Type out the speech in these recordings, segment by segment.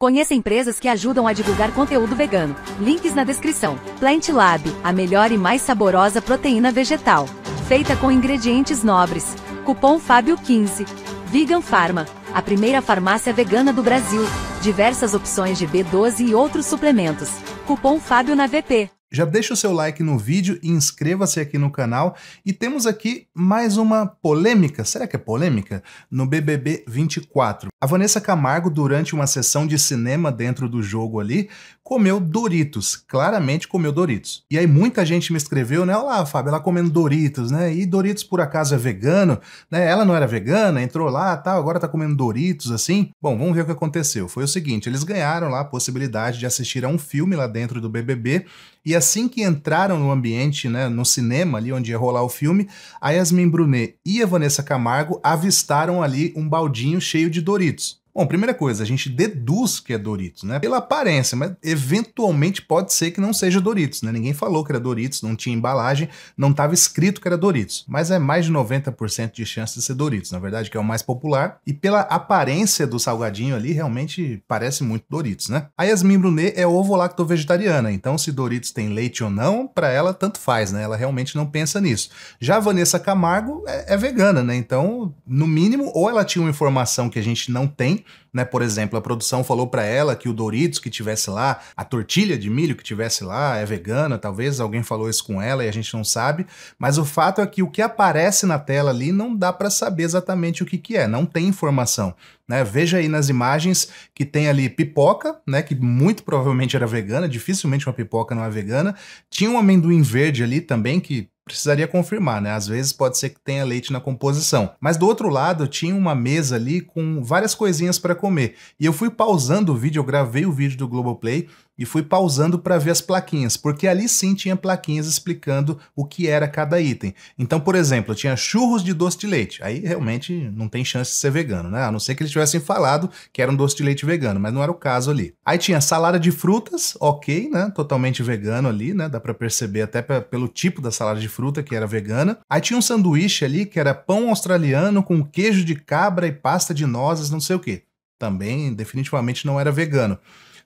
Conheça empresas que ajudam a divulgar conteúdo vegano. Links na descrição. Plant Lab, a melhor e mais saborosa proteína vegetal. Feita com ingredientes nobres. Cupom Fábio15. Vegan Pharma, a primeira farmácia vegana do Brasil. Diversas opções de B12 e outros suplementos. Cupom Fábio na VP. Já deixa o seu like no vídeo e inscreva-se aqui no canal. E temos aqui mais uma polêmica, será que é polêmica? No BBB 24. A Vanessa Camargo, durante uma sessão de cinema dentro do jogo ali, comeu Doritos, claramente comeu Doritos. E aí muita gente me escreveu, né, olha lá, Fábio, ela comendo Doritos, né, e Doritos por acaso é vegano, né, ela não era vegana, entrou lá, tal, tá, agora tá comendo Doritos, assim. Bom, vamos ver o que aconteceu. Foi o seguinte, eles ganharam lá a possibilidade de assistir a um filme lá dentro do BBB, e assim que entraram no ambiente, né, no cinema ali onde ia rolar o filme, a Yasmin Brunet e a Vanessa Camargo avistaram ali um baldinho cheio de Doritos. Bom, primeira coisa, a gente deduz que é Doritos, né? Pela aparência, mas eventualmente pode ser que não seja Doritos, né? Ninguém falou que era Doritos, não tinha embalagem, não estava escrito que era Doritos, mas é mais de 90% de chance de ser Doritos, na verdade, que é o mais popular. E pela aparência do salgadinho ali, realmente parece muito Doritos, né? A Yasmin Brunet é ovo-lacto vegetariana, então se Doritos tem leite ou não, para ela tanto faz, né? Ela realmente não pensa nisso. Já a Vanessa Camargo é, é vegana, né? Então, no mínimo, ou ela tinha uma informação que a gente não tem, né? Por exemplo, a produção falou para ela que o Doritos que tivesse lá, a tortilha de milho que tivesse lá é vegana, talvez alguém falou isso com ela e a gente não sabe, mas o fato é que o que aparece na tela ali não dá para saber exatamente o que que é, não tem informação. Né? Veja aí nas imagens que tem ali pipoca, né? Que muito provavelmente era vegana, dificilmente uma pipoca não é vegana. Tinha um amendoim verde ali também, que precisaria confirmar, né? Às vezes pode ser que tenha leite na composição. Mas do outro lado, tinha uma mesa ali com várias coisinhas para comer. E eu fui pausando o vídeo, eu gravei o vídeo do Globoplay e fui pausando para ver as plaquinhas, porque ali sim tinha plaquinhas explicando o que era cada item. Então, por exemplo, tinha churros de doce de leite. Aí realmente não tem chance de ser vegano, né? A não ser que eles tivessem falado que era um doce de leite vegano, mas não era o caso ali. Aí tinha salada de frutas, ok, né? Totalmente vegano ali, né? Dá para perceber até pelo tipo da salada de fruta que era vegana. Aí tinha um sanduíche ali que era pão australiano com queijo de cabra e pasta de nozes, não sei o que. Também definitivamente não era vegano.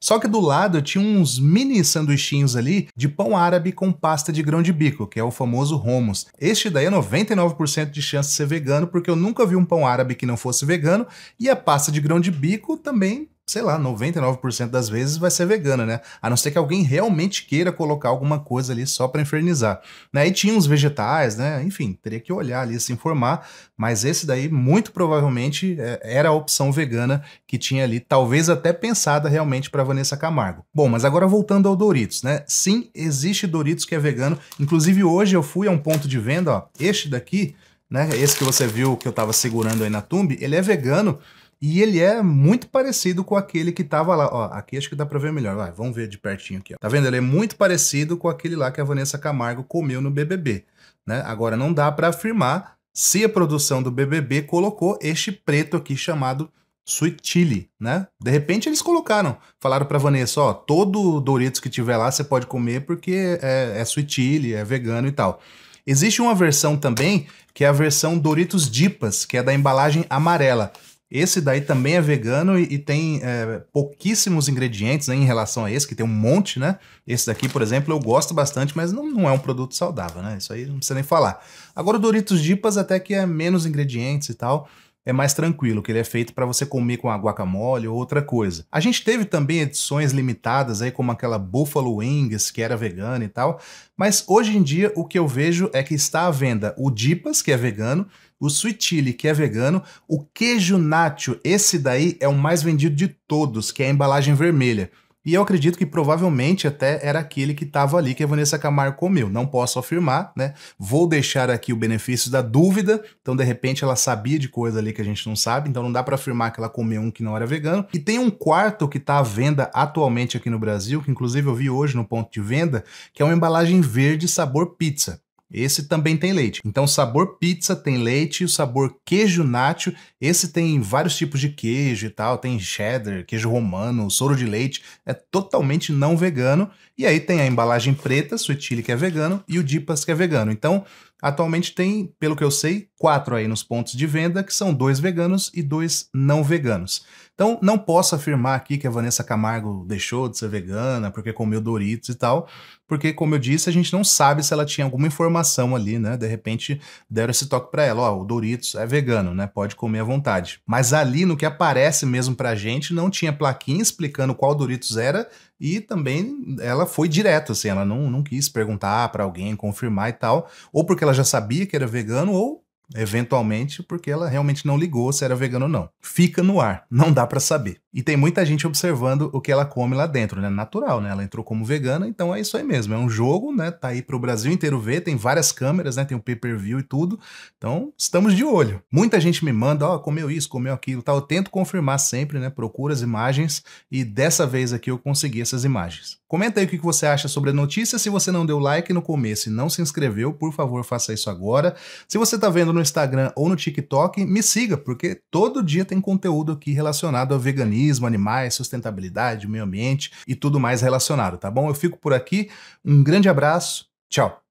Só que do lado tinha uns mini sanduichinhos ali de pão árabe com pasta de grão de bico, que é o famoso romos Este daí é 99% de chance de ser vegano, porque eu nunca vi um pão árabe que não fosse vegano, e a pasta de grão de bico também sei lá, 99% das vezes vai ser vegana, né? A não ser que alguém realmente queira colocar alguma coisa ali só para infernizar. Né? E tinha uns vegetais, né? Enfim, teria que olhar ali, se informar, mas esse daí muito provavelmente é, era a opção vegana que tinha ali, talvez até pensada realmente para Vanessa Camargo. Bom, mas agora voltando ao Doritos, né? Sim, existe Doritos que é vegano. Inclusive hoje eu fui a um ponto de venda, ó, este daqui, né? Esse que você viu que eu tava segurando aí na tumba, ele é vegano. E ele é muito parecido com aquele que tava lá. Ó, aqui acho que dá pra ver melhor. Vai, vamos ver de pertinho aqui. Ó. Tá vendo? Ele é muito parecido com aquele lá que a Vanessa Camargo comeu no BBB. Né? Agora, não dá para afirmar se a produção do BBB colocou este preto aqui chamado Sweet Chili, né? De repente eles colocaram, falaram pra Vanessa, ó, todo Doritos que tiver lá você pode comer porque é, é Sweet Chili, é vegano e tal. Existe uma versão também, que é a versão Doritos Dipas, que é da embalagem amarela. Esse daí também é vegano e, e tem é, pouquíssimos ingredientes né, em relação a esse, que tem um monte, né? Esse daqui, por exemplo, eu gosto bastante, mas não, não é um produto saudável, né? Isso aí não precisa nem falar. Agora o Doritos Dipas até que é menos ingredientes e tal, é mais tranquilo, que ele é feito para você comer com a guacamole ou outra coisa. A gente teve também edições limitadas aí, como aquela Buffalo Wings, que era vegana e tal, mas hoje em dia o que eu vejo é que está à venda o Dipas, que é vegano, o sweet chili, que é vegano, o queijo nacho, esse daí é o mais vendido de todos, que é a embalagem vermelha. E eu acredito que provavelmente até era aquele que estava ali que a Vanessa Camargo comeu. Não posso afirmar, né? Vou deixar aqui o benefício da dúvida. Então, de repente, ela sabia de coisa ali que a gente não sabe. Então, não dá para afirmar que ela comeu um que não era vegano. E tem um quarto que está à venda atualmente aqui no Brasil, que inclusive eu vi hoje no ponto de venda, que é uma embalagem verde sabor pizza. Esse também tem leite. Então, o sabor pizza tem leite, o sabor queijo nacho, esse tem vários tipos de queijo e tal, tem cheddar, queijo romano, soro de leite, é totalmente não vegano. E aí tem a embalagem preta, suetile que é vegano, e o dipas que é vegano. Então, Atualmente tem, pelo que eu sei, quatro aí nos pontos de venda, que são dois veganos e dois não veganos. Então, não posso afirmar aqui que a Vanessa Camargo deixou de ser vegana porque comeu Doritos e tal, porque, como eu disse, a gente não sabe se ela tinha alguma informação ali, né? De repente deram esse toque para ela: ó, oh, o Doritos é vegano, né? Pode comer à vontade. Mas ali no que aparece mesmo pra gente, não tinha plaquinha explicando qual Doritos era e também ela foi direto, assim, ela não, não quis perguntar para alguém, confirmar e tal, ou porque ela ela já sabia que era vegano ou eventualmente, porque ela realmente não ligou se era vegano ou não. Fica no ar, não dá para saber. E tem muita gente observando o que ela come lá dentro, né? Natural, né? Ela entrou como vegana, então é isso aí mesmo. É um jogo, né? Tá aí pro Brasil inteiro ver, tem várias câmeras, né? Tem o pay-per-view e tudo. Então, estamos de olho. Muita gente me manda, ó, oh, comeu isso, comeu aquilo, tal. Eu tento confirmar sempre, né? procura as imagens e dessa vez aqui eu consegui essas imagens. Comenta aí o que você acha sobre a notícia. Se você não deu like no começo e não se inscreveu, por favor, faça isso agora. Se você tá vendo no Instagram ou no TikTok, me siga, porque todo dia tem conteúdo aqui relacionado ao veganismo, animais, sustentabilidade, meio ambiente e tudo mais relacionado, tá bom? Eu fico por aqui. Um grande abraço. Tchau.